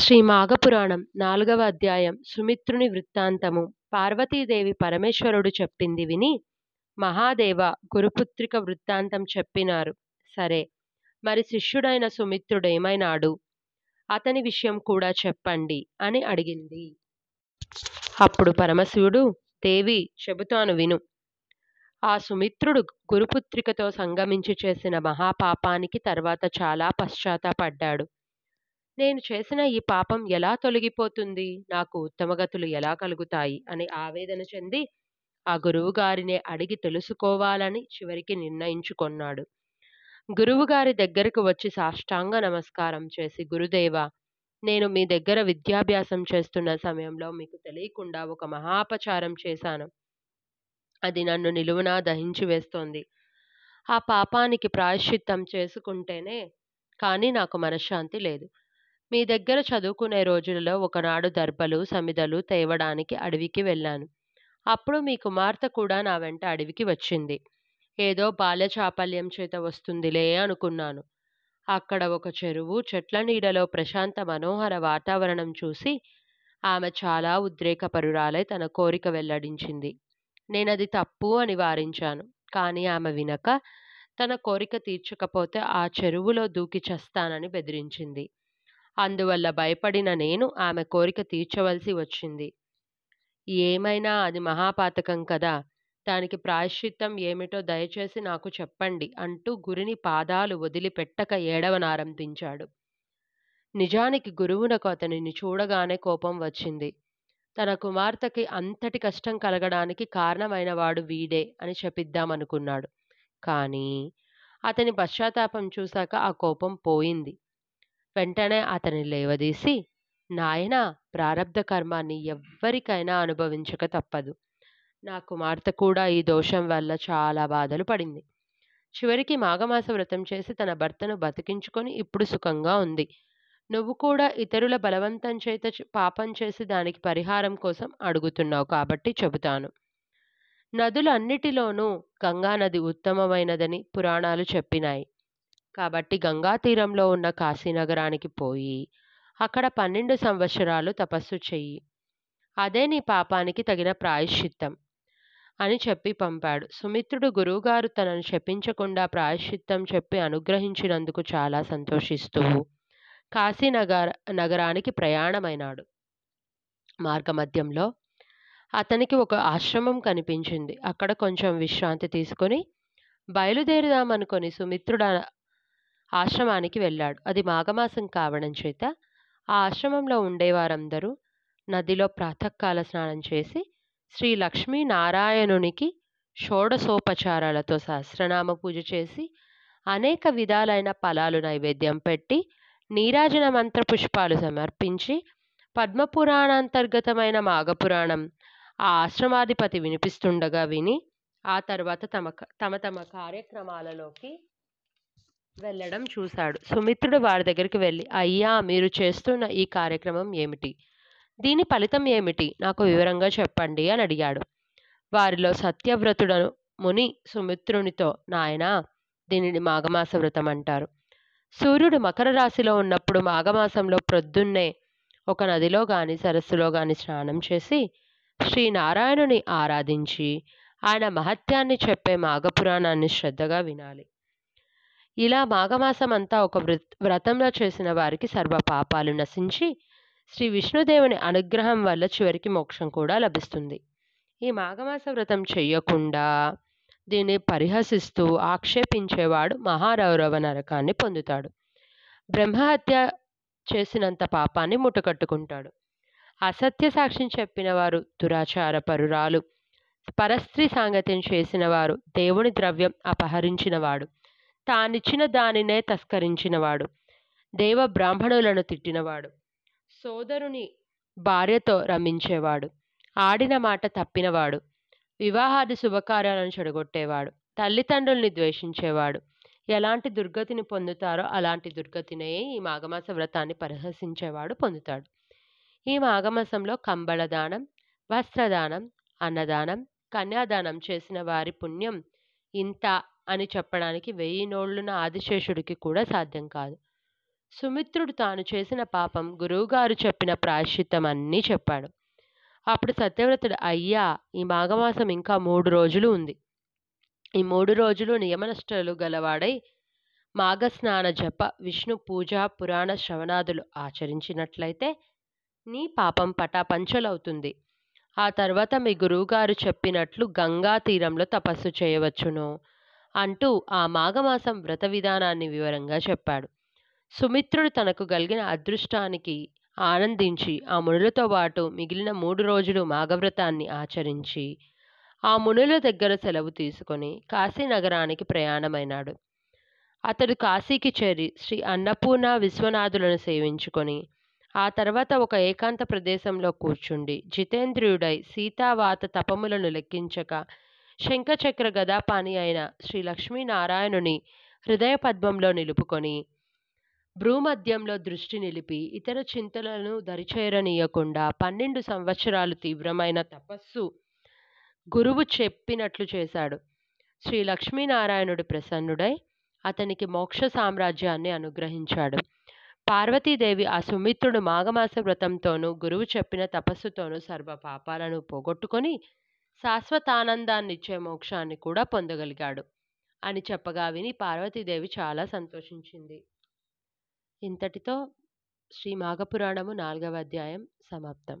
శ్రీ మాఘపురాణం నాలుగవ అధ్యాయం సుమిత్రుని వృత్తాంతము పార్వతీదేవి పరమేశ్వరుడు చెప్పింది విని మహాదేవ గురుపుత్రిక వృత్తాంతం చెప్పినారు సరే మరి శిష్యుడైన సుమిత్రుడేమైనాడు అతని విషయం కూడా చెప్పండి అని అడిగింది అప్పుడు పరమశివుడు దేవి చెబుతాను విను ఆ సుమిత్రుడు గురుపుత్రికతో సంగమించి చేసిన మహాపాపానికి తర్వాత చాలా పశ్చాత్తాపడ్డాడు నేను చేసిన ఈ పాపం ఎలా తొలగిపోతుంది? నాకు ఉత్తమగతులు ఎలా కలుగుతాయి? అని ఆవేదన చెంది ఆ గురువుగారినే అడిగి తెలుసుకోవాలని చివరికి నిర్ణయించుకున్నాడు గురువుగారి దగ్గరకు వచ్చి సాష్టాంగ నమస్కారం చేసి గురుదేవ నేను మీ దగ్గర విద్యాభ్యాసం చేస్తున్న సమయంలో మీకు తెలియకుండా ఒక మహాపచారం చేశాను. అది నన్ను నిలువునా దహించి వేస్తోంది. ఆ పాపానికి ప్రాయశ్చిత్తం చేసుకుంటేనే కానీ నాకు మనశ్శాంతి లేదు. మీ దగ్గర చదువుకునే రోజులలో ఒకనాడు దర్భలు సమిదలు తేవడానికి అడవికి వెళ్ళాను అప్పుడు మీ కుమార్తె కూడా నా వెంట అడవికి వచ్చింది ఏదో బాల్య చాపల్యం చేత వస్తుందిలే అనుకున్నాను అక్కడ ఒక చెరువు చెట్ల నీడలో ప్రశాంత మనోహర వాతావరణం చూసి ఆమె చాలా ఉద్రేకపరురాలై తన కోరిక వెల్లడించింది నేనది తప్పు అని వారించాను కానీ ఆమె వినక తన కోరిక తీర్చకపోతే ఆ చెరువులో దూకి చస్తానని బెదిరించింది అందువల్ల భయపడిన నేను ఆమె కోరిక తీర్చవలసి వచ్చింది ఏమైనా అది మహాపాతకం కదా దానికి ప్రాయశ్చిత్తం ఏమిటో దయచేసి నాకు చెప్పండి అంటూ గురిని పాదాలు వదిలిపెట్టక ఏడవనారంభించాడు నిజానికి గురువునకు అతనిని చూడగానే కోపం వచ్చింది తన కుమార్తెకి అంతటి కష్టం కలగడానికి కారణమైనవాడు వీడే అని చెప్పిద్దామనుకున్నాడు కానీ అతని పశ్చాత్తాపం చూశాక ఆ కోపం పోయింది వెంటనే అతని లేవదీసి నాయన ప్రారంధ కర్మాన్ని ఎవ్వరికైనా అనుభవించక తప్పదు నా కుమార్తె కూడా ఈ దోషం వల్ల చాలా బాధలు పడింది చివరికి మాఘమాస వ్రతం చేసి తన భర్తను బతికించుకొని ఇప్పుడు సుఖంగా ఉంది నువ్వు కూడా ఇతరుల బలవంతం చేత పాపం చేసి దానికి పరిహారం కోసం అడుగుతున్నావు కాబట్టి చెబుతాను నదులన్నిటిలోనూ గంగానది ఉత్తమమైనదని పురాణాలు చెప్పినాయి కాబట్టి గంగా తీరంలో ఉన్న కాశీనగరానికి పోయి అక్కడ పన్నెండు సంవత్సరాలు తపస్సు చెయ్యి అదే నీ పాపానికి తగిన ప్రాయశ్చిత్తం అని చెప్పి పంపాడు సుమిత్రుడు గురువుగారు తనను చెప్పించకుండా ప్రాయశ్చిత్తం చెప్పి అనుగ్రహించినందుకు చాలా సంతోషిస్తూ కాశీ నగర నగరానికి ప్రయాణమైనాడు మార్గమధ్యంలో అతనికి ఒక ఆశ్రమం కనిపించింది అక్కడ కొంచెం విశ్రాంతి తీసుకొని బయలుదేరుదామనుకొని సుమిత్రుడు ఆశ్రమానికి వెళ్ళాడు అది మాఘమాసం కావడం చేత ఆ ఆశ్రమంలో ఉండేవారందరూ నదిలో ప్రాతకాల స్నానం చేసి శ్రీ లక్ష్మీనారాయణునికి షోడసోపచారాలతో సహస్రనామ పూజ చేసి అనేక విధాలైన ఫలాలు నైవేద్యం పెట్టి నీరాజన మంత్ర పుష్పాలు సమర్పించి పద్మపురాణాంతర్గతమైన మాఘపురాణం ఆ ఆశ్రమాధిపతి వినిపిస్తుండగా విని ఆ తర్వాత తమ తమ తమ కార్యక్రమాలలోకి వెళ్ళడం చూశాడు సుమిత్రుడు వారి దగ్గరికి వెళ్ళి అయ్యా మీరు చేస్తున్న ఈ కార్యక్రమం ఏమిటి దీని ఫలితం ఏమిటి నాకు వివరంగా చెప్పండి అని అడిగాడు వారిలో సత్యవ్రతుడను ముని సుమిత్రునితో నాయన దీనిని మాఘమాస వ్రతం అంటారు సూర్యుడు మకర రాశిలో ఉన్నప్పుడు మాఘమాసంలో ప్రొద్దున్నే ఒక నదిలో గాని సరస్సులో గాని స్నానం చేసి శ్రీనారాయణుని ఆరాధించి ఆయన మహత్యాన్ని చెప్పే మాఘపురాణాన్ని శ్రద్ధగా వినాలి ఇలా మాఘమాసం అంతా ఒక వ్రతంలో చేసిన వారికి సర్వ పాపాలు నశించి శ్రీ విష్ణుదేవుని అనుగ్రహం వల్ల చివరికి మోక్షం కూడా లభిస్తుంది ఈ మాఘమాస వ్రతం చేయకుండా దీన్ని పరిహసిస్తూ ఆక్షేపించేవాడు మహారౌరవ నరకాన్ని పొందుతాడు బ్రహ్మహత్య చేసినంత పాపాన్ని ముట్టకట్టుకుంటాడు అసత్య సాక్ష్యం చెప్పిన వారు దురాచార పరురాలు పరస్త్రీ సాంగత్యం చేసినవారు దేవుని ద్రవ్యం అపహరించినవాడు తానిచ్చిన దానినే తస్కరించినవాడు దేవ బ్రాహ్మణులను తిట్టినవాడు సోదరుని భార్యతో రమించేవాడు ఆడిన మాట తప్పినవాడు వివాహాది శుభకార్యాలను చెడగొట్టేవాడు తల్లిదండ్రుల్ని ద్వేషించేవాడు ఎలాంటి దుర్గతిని పొందుతారో అలాంటి దుర్గతినే ఈ మాఘమాస వ్రతాన్ని పరిహసించేవాడు పొందుతాడు ఈ మాఘమాసంలో కంబళదానం వస్త్రదానం అన్నదానం కన్యాదానం చేసిన వారి పుణ్యం ఇంత అని చెప్పడానికి వెయ్యి నోళ్లున ఆదిశేషుడికి కూడా సాధ్యం కాదు సుమిత్రుడు తాను చేసిన పాపం గురువుగారు చెప్పిన ప్రాయశ్చిత్తం అన్నీ చెప్పాడు అప్పుడు సత్యవ్రతుడు అయ్యా ఈ మాఘమాసం ఇంకా మూడు రోజులు ఉంది ఈ మూడు రోజులు నియమనిష్టలు గలవాడై మాఘస్నాన జప విష్ణు పూజ పురాణ శ్రవణాదులు ఆచరించినట్లయితే నీ పాపం పటాపంచలవుతుంది ఆ తర్వాత మీ గురువుగారు చెప్పినట్లు గంగా తీరంలో తపస్సు చేయవచ్చును అంటూ ఆ మాఘమాసం వ్రత విధానాన్ని వివరంగా చెప్పాడు సుమిత్రుడు తనకు కలిగిన అదృష్టానికి ఆనందించి ఆ మునులతో పాటు మిగిలిన మూడు రోజులు మాఘవ్రతాన్ని ఆచరించి ఆ మునుల దగ్గర సెలవు తీసుకొని కాశీ నగరానికి ప్రయాణమైనాడు అతడు కాశీకి చేరి శ్రీ అన్నపూర్ణ విశ్వనాథులను సేవించుకొని ఆ తర్వాత ఒక ఏకాంత ప్రదేశంలో కూర్చుండి జితేంద్రియుడై సీతావాత తపములను లెక్కించక శంఖచక్ర గదాపాని అయిన శ్రీ లక్ష్మీనారాయణుని హృదయ పద్మంలో నిలుపుకొని భ్రూమధ్యంలో దృష్టి నిలిపి ఇతర చింతలను దరిచేరనీయకుండా పన్నెండు సంవత్సరాలు తీవ్రమైన తపస్సు గురువు చెప్పినట్లు చేశాడు శ్రీ లక్ష్మీనారాయణుడు ప్రసన్నుడై అతనికి మోక్ష సామ్రాజ్యాన్ని అనుగ్రహించాడు పార్వతీదేవి ఆ సుమిత్రుడు మాఘమాస వ్రతంతోనూ గురువు చెప్పిన తపస్సుతోనూ సర్వ పాపాలను పోగొట్టుకొని శాశ్వతానందాన్నిచ్చే మోక్షాన్ని కూడా పొందగలిగాడు అని చెప్పగా విని పార్వతీదేవి చాలా సంతోషించింది ఇంతటితో శ్రీ మాఘపురాణము నాలుగవ అధ్యాయం సమాప్తం